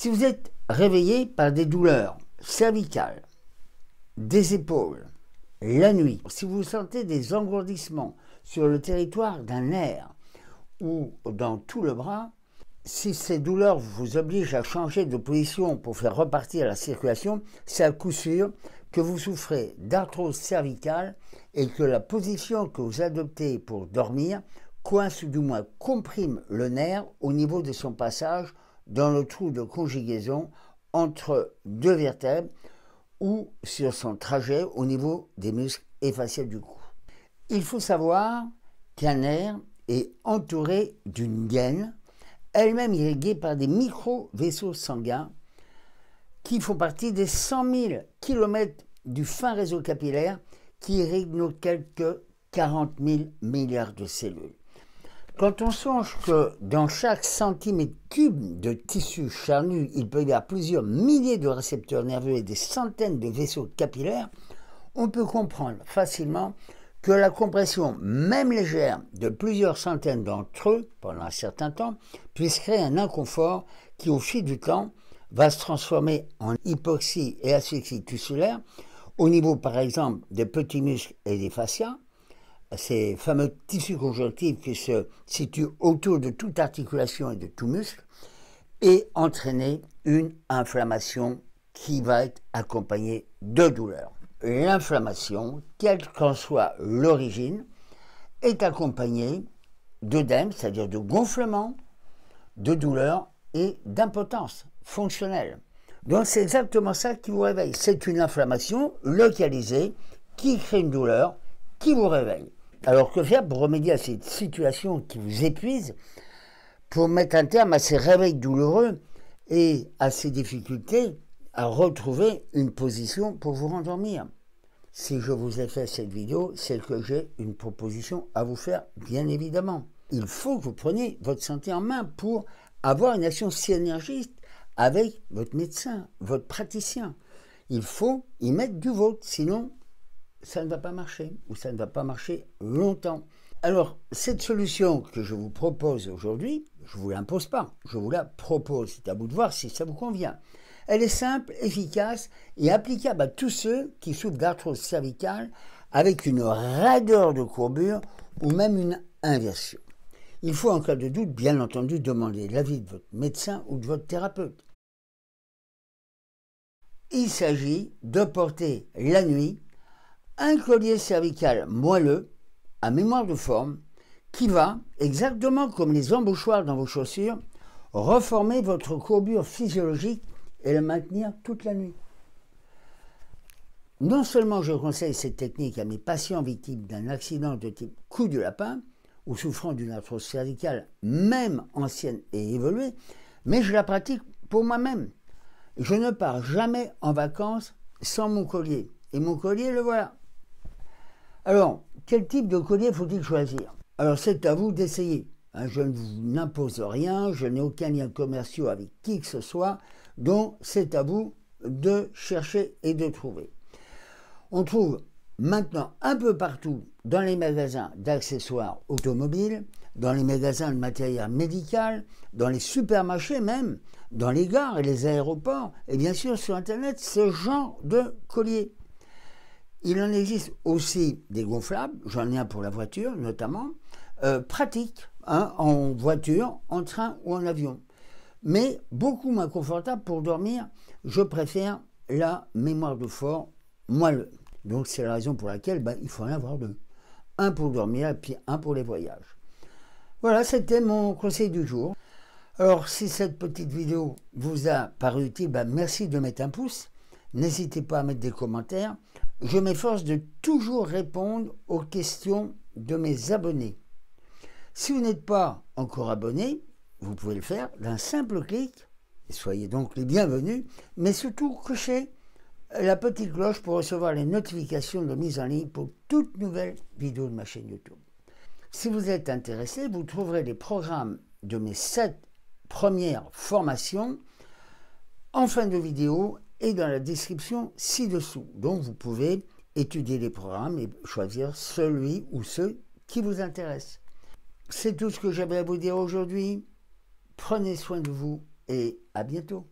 Si vous êtes réveillé par des douleurs cervicales, des épaules, la nuit, si vous sentez des engourdissements sur le territoire d'un nerf ou dans tout le bras, si ces douleurs vous obligent à changer de position pour faire repartir la circulation, c'est à coup sûr que vous souffrez d'arthrose cervicale et que la position que vous adoptez pour dormir coince ou du moins comprime le nerf au niveau de son passage dans le trou de conjugaison entre deux vertèbres ou sur son trajet au niveau des muscles effacés du cou. Il faut savoir qu'un nerf est entouré d'une gaine, elle-même irriguée par des micro-vaisseaux sanguins qui font partie des 100 000 km du fin réseau capillaire qui irrigue nos quelques 40 000 milliards de cellules. Quand on songe que dans chaque centimètre cube de tissu charnu, il peut y avoir plusieurs milliers de récepteurs nerveux et des centaines de vaisseaux capillaires, on peut comprendre facilement que la compression, même légère, de plusieurs centaines d'entre eux pendant un certain temps, puisse créer un inconfort qui, au fil du temps, va se transformer en hypoxie et asphyxie tissulaire au niveau, par exemple, des petits muscles et des fascias, ces fameux tissus conjonctifs qui se situent autour de toute articulation et de tout muscle, et entraîner une inflammation qui va être accompagnée de douleur. L'inflammation, quelle qu'en soit l'origine, est accompagnée d'œdème, c'est-à-dire de gonflement, de douleur et d'impotence fonctionnelle. Donc c'est exactement ça qui vous réveille. C'est une inflammation localisée qui crée une douleur qui vous réveille. Alors que faire pour remédier à cette situation qui vous épuise, pour mettre un terme à ces réveils douloureux et à ces difficultés à retrouver une position pour vous rendormir Si je vous ai fait cette vidéo, c'est que j'ai une proposition à vous faire, bien évidemment. Il faut que vous preniez votre santé en main pour avoir une action synergiste avec votre médecin, votre praticien. Il faut y mettre du vôtre, sinon ça ne va pas marcher, ou ça ne va pas marcher longtemps. Alors, cette solution que je vous propose aujourd'hui, je ne vous l'impose pas, je vous la propose. C'est à vous de voir si ça vous convient. Elle est simple, efficace et applicable à tous ceux qui souffrent d'arthrose cervicale avec une raideur de courbure ou même une inversion. Il faut en cas de doute, bien entendu, demander l'avis de votre médecin ou de votre thérapeute. Il s'agit de porter la nuit un collier cervical moelleux, à mémoire de forme, qui va, exactement comme les embouchoirs dans vos chaussures, reformer votre courbure physiologique et le maintenir toute la nuit. Non seulement je conseille cette technique à mes patients victimes d'un accident de type coup du lapin ou souffrant d'une arthrose cervicale, même ancienne et évoluée, mais je la pratique pour moi-même. Je ne pars jamais en vacances sans mon collier. Et mon collier, le voilà. Alors, quel type de collier faut-il choisir Alors, c'est à vous d'essayer. Hein, je ne vous impose rien, je n'ai aucun lien commercial avec qui que ce soit, donc c'est à vous de chercher et de trouver. On trouve maintenant un peu partout dans les magasins d'accessoires automobiles, dans les magasins de matériel médical, dans les supermarchés même, dans les gares et les aéroports, et bien sûr sur Internet, ce genre de collier. Il en existe aussi des gonflables, j'en ai un pour la voiture notamment, pratique euh, pratiques, hein, en voiture, en train ou en avion. Mais beaucoup moins confortable pour dormir, je préfère la mémoire de fort, moelleux. Donc c'est la raison pour laquelle ben, il faut en avoir deux. Un pour dormir et puis un pour les voyages. Voilà, c'était mon conseil du jour. Alors si cette petite vidéo vous a paru utile, ben, merci de mettre un pouce. N'hésitez pas à mettre des commentaires je m'efforce de toujours répondre aux questions de mes abonnés. Si vous n'êtes pas encore abonné, vous pouvez le faire d'un simple clic, soyez donc les bienvenus, mais surtout cochez la petite cloche pour recevoir les notifications de mise en ligne pour toutes nouvelles vidéos de ma chaîne YouTube. Si vous êtes intéressé, vous trouverez les programmes de mes sept premières formations en fin de vidéo et dans la description ci-dessous. Donc vous pouvez étudier les programmes et choisir celui ou ceux qui vous intéressent. C'est tout ce que j'avais à vous dire aujourd'hui. Prenez soin de vous et à bientôt.